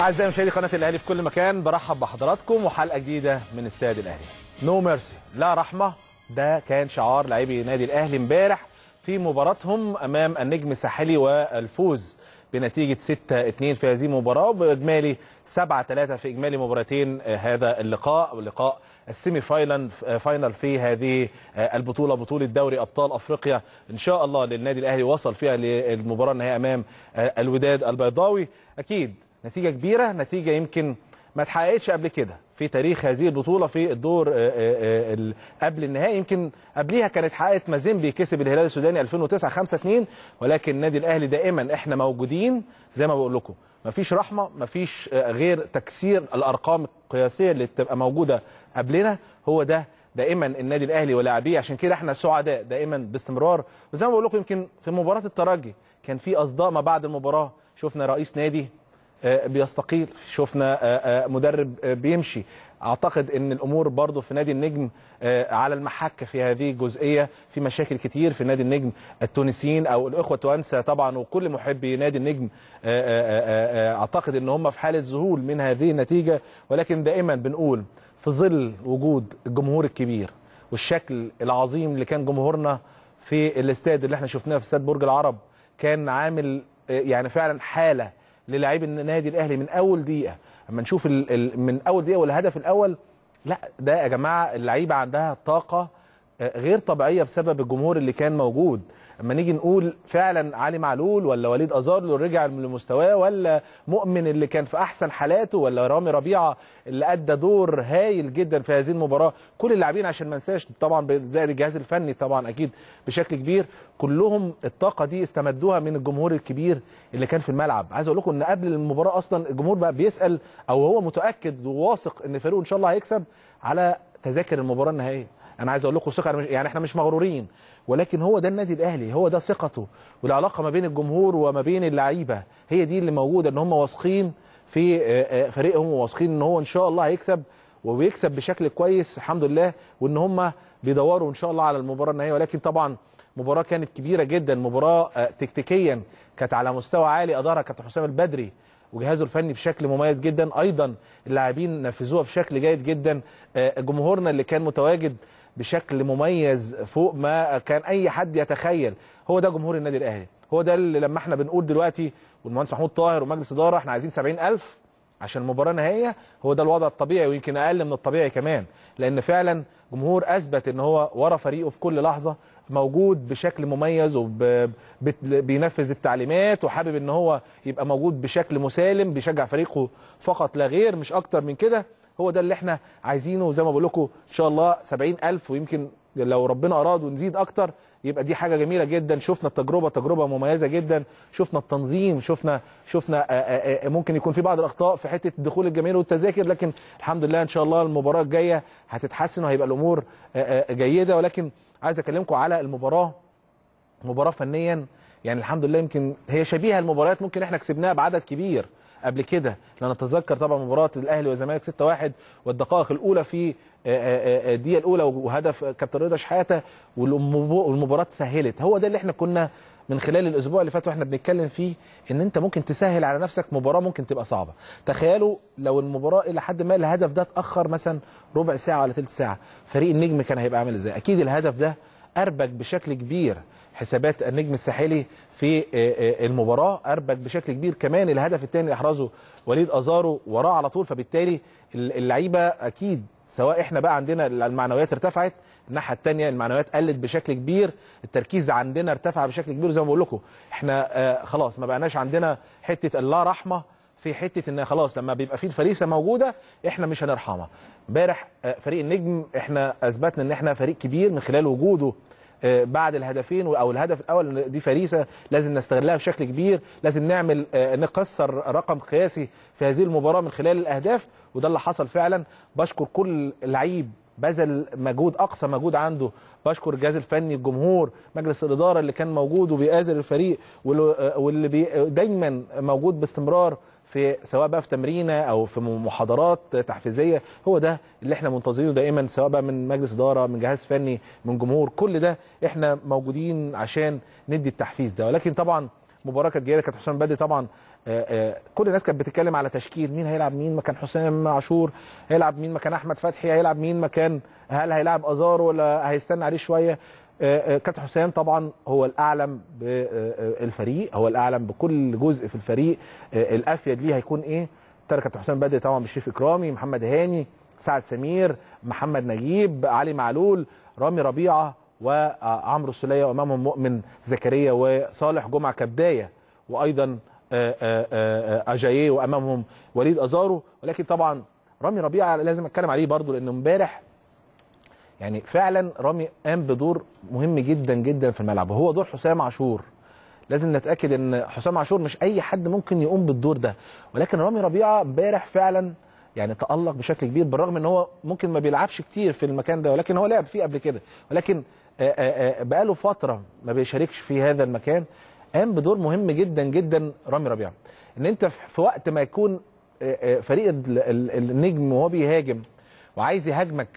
اعزائي مشاهدي قناه الاهلي في كل مكان برحب بحضراتكم وحلقه جديده من استاد الاهلي نو no ميرسي لا رحمه ده كان شعار لاعبي نادي الاهلي امبارح في مباراتهم امام النجم الساحلي والفوز بنتيجه 6-2 في هذه المباراه باجمالي 7-3 في اجمالي مباراتين آه، هذا اللقاء لقاء السيمي فاينل آه، فاينل في هذه آه، البطوله بطوله دوري ابطال افريقيا ان شاء الله للنادي الاهلي وصل فيها للمباراه النهائيه امام الوداد البيضاوي اكيد نتيجة كبيرة نتيجة يمكن ما تحققتش قبل كده في تاريخ هذه البطولة في الدور آه، آه، آه، قبل النهائي يمكن قبليها كانت حققت مازيمبي كسب الهلال السوداني 2009 5-2 ولكن النادي الأهلي دائما احنا موجودين زي ما بقول لكم مفيش رحمة مفيش غير تكسير الأرقام القياسية اللي بتبقى موجودة قبلنا هو ده دائما النادي الاهلي ولاعبيه عشان كده احنا سعداء دائما باستمرار وزي ما بقول لكم يمكن في مباراه الترجي كان في اصداء ما بعد المباراه شفنا رئيس نادي آه، بيستقيل شفنا آه، آه، مدرب بيمشي اعتقد ان الامور برضه في نادي النجم على المحك في هذه الجزئيه في مشاكل كتير في نادي النجم التونسيين او الاخوه التوانسه طبعا وكل محبي نادي النجم اعتقد ان هم في حاله ذهول من هذه النتيجه ولكن دائما بنقول في ظل وجود الجمهور الكبير والشكل العظيم اللي كان جمهورنا في الاستاد اللي احنا شفناه في استاد برج العرب كان عامل يعني فعلا حاله للاعيب النادي الاهلي من اول دقيقه اما نشوف ال ال من اول دقيقه والهدف الاول لا ده يا جماعه اللعيبه عندها طاقه غير طبيعيه بسبب الجمهور اللي كان موجود اما نيجي نقول فعلا علي معلول ولا وليد ازارلو رجع لمستواه ولا مؤمن اللي كان في احسن حالاته ولا رامي ربيعه اللي ادى دور هايل جدا في هذه المباراه كل اللاعبين عشان ما انساش طبعا زائد الجهاز الفني طبعا اكيد بشكل كبير كلهم الطاقه دي استمدوها من الجمهور الكبير اللي كان في الملعب عايز اقول لكم ان قبل المباراه اصلا الجمهور بقى بيسال او هو متاكد وواثق ان فريقه ان شاء الله هيكسب على تذاكر المباراه النهائيه انا عايز اقول لكم ثقه يعني احنا مش مغرورين ولكن هو ده النادي الاهلي هو ده ثقته والعلاقه ما بين الجمهور وما بين اللعيبه هي دي اللي موجوده ان هم واثقين في آه، آه، فريقهم وواثقين ان هو ان شاء الله هيكسب وبيكسب بشكل كويس الحمد لله وان هم بيدوروا ان شاء الله على المباراه النهائيه ولكن طبعا مباراه كانت كبيره جدا مباراه آه، تكتيكيا كانت على مستوى عالي ادارها كابتن حسام البدري وجهازه الفني بشكل مميز جدا ايضا اللاعبين نفذوها بشكل جيد جدا جمهورنا اللي كان متواجد بشكل مميز فوق ما كان اي حد يتخيل هو ده جمهور النادي الاهلي هو ده اللي لما احنا بنقول دلوقتي والمهندس محمود طاهر ومجلس اداره احنا عايزين 70000 عشان المباراه النهائيه هو ده الوضع الطبيعي ويمكن اقل من الطبيعي كمان لان فعلا جمهور اثبت ان هو ورا فريقه في كل لحظه موجود بشكل مميز وبينفذ التعليمات وحابب ان هو يبقى موجود بشكل مسالم بيشجع فريقه فقط لا غير مش اكتر من كده هو ده اللي احنا عايزينه زي ما بقول لكم ان شاء الله 70000 ويمكن لو ربنا اراد ونزيد اكتر يبقى دي حاجه جميله جدا شفنا التجربه تجربه مميزه جدا شفنا التنظيم شفنا شفنا آه، آه، آه، ممكن يكون في بعض الاخطاء في حته دخول الجماهير والتذاكر لكن الحمد لله ان شاء الله المباراه الجايه هتتحسن وهيبقى الامور جيده ولكن عايز اكلمكم على المباراه مباراه فنيا يعني الحمد لله يمكن هي شبيهه المباريات ممكن احنا كسبناها بعدد كبير قبل كده لا نتذكر طبعا مباراه الاهلي والزمالك 6-1 والدقائق الاولى في آه، آه، آه، الدقيقه الاولى وهدف كابتن رضا شحاته والمباراه سهلت هو ده اللي احنا كنا من خلال الاسبوع اللي فات واحنا بنتكلم فيه ان انت ممكن تسهل على نفسك مباراه ممكن تبقى صعبه تخيلوا لو المباراه الى حد ما الهدف ده اتاخر مثلا ربع ساعه ولا ثلث ساعه فريق النجم كان هيبقى عامل ازاي اكيد الهدف ده اربك بشكل كبير حسابات النجم الساحلي في آه، آه، المباراه اربك بشكل كبير كمان الهدف الثاني احرزه وليد ازارو وراه على طول فبالتالي اللعيبه اكيد سواء احنا بقى عندنا المعنويات ارتفعت الناحيه الثانيه المعنويات قلت بشكل كبير التركيز عندنا ارتفع بشكل كبير زي ما بقول لكم احنا آه، خلاص ما بقناش عندنا حته اللا رحمه في حته ان خلاص لما بيبقى في الفريسه موجوده احنا مش هنرحمها امبارح فريق النجم احنا اثبتنا ان احنا فريق كبير من خلال وجوده آه، بعد الهدفين او الهدف الاول دي فريسه لازم نستغلها بشكل كبير لازم نعمل آه، نكسر رقم قياسي في هذه المباراه من خلال الاهداف وده اللي حصل فعلا بشكر كل لعيب بذل مجهود اقصى مجهود عنده بشكر الجهاز الفني الجمهور مجلس الاداره اللي كان موجود وبيآزر الفريق آه، واللي دايما موجود باستمرار في سواء بقى في تمرينه او في محاضرات تحفيزيه هو ده اللي احنا منتظرينه دائما سواء بقى من مجلس اداره من جهاز فني من جمهور كل ده احنا موجودين عشان ندي التحفيز ده ولكن طبعا مباراه كانت جيده كانت حسام بدري طبعا كل الناس كانت بتتكلم على تشكيل مين هيلعب مين مكان حسام عاشور هيلعب مين مكان احمد فتحي هيلعب مين مكان هل هيلعب ازار ولا هيستنى عليه شويه آه، آه، كابتن حسام طبعا هو الاعلم بالفريق آه، هو الاعلم بكل جزء في الفريق الافيد ليه هيكون ايه ترى كابتن حسام بدري طبعا بالشريف اكرامي محمد هاني سعد سمير محمد نجيب علي معلول رامي ربيعه وعمرو السليه وامامهم مؤمن زكريا وصالح جمعه كبدايه وايضا اجاييه وامامهم وليد ازارو ولكن طبعا رامي ربيعه لازم اتكلم عليه برضو لانه امبارح يعني فعلا رامي قام بدور مهم جدا جدا في الملعب وهو دور حسام عاشور لازم نتاكد ان حسام عاشور مش اي حد ممكن يقوم بالدور ده ولكن رامي ربيعه امبارح فعلا يعني تالق بشكل كبير بالرغم ان هو ممكن ما بيلعبش كتير في المكان ده ولكن هو لعب فيه قبل كده ولكن بقى له فتره ما بيشاركش في هذا المكان قام بدور مهم جدا جدا رامي ربيعه ان انت في وقت ما يكون فريق النجم وهو بيهاجم وعايز يهاجمك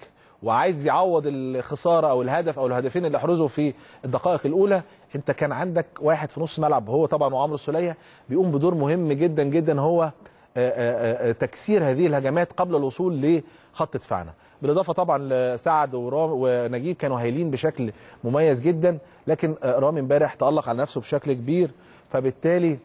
وعايز يعوض الخساره او الهدف او الهدفين اللي احرزوا في الدقائق الاولى انت كان عندك واحد في نص ملعب هو طبعا وعمرو السوليه بيقوم بدور مهم جدا جدا هو آه، آه، آه، تكسير هذه الهجمات قبل الوصول لخط دفاعنا بالاضافه طبعا لسعد ونجيب كانوا هايلين بشكل مميز جدا لكن رامي امبارح تالق على نفسه بشكل كبير فبالتالي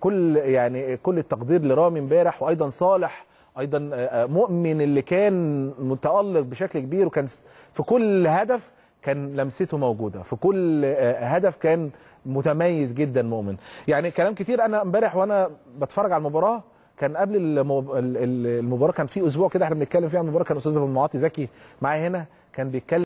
كل يعني كل التقدير لرامي امبارح وايضا صالح ايضا آه، آه، مؤمن اللي كان متالق بشكل كبير وكان في كل هدف كان لمسته موجوده في كل آه، هدف كان متميز جدا مؤمن يعني كلام كتير انا امبارح وانا بتفرج على المباراه كان قبل المباراه كان في اسبوع كده احنا بنتكلم فيه عن المباراه كان استاذ ابو معاطي زكي معايا هنا كان بيتكلم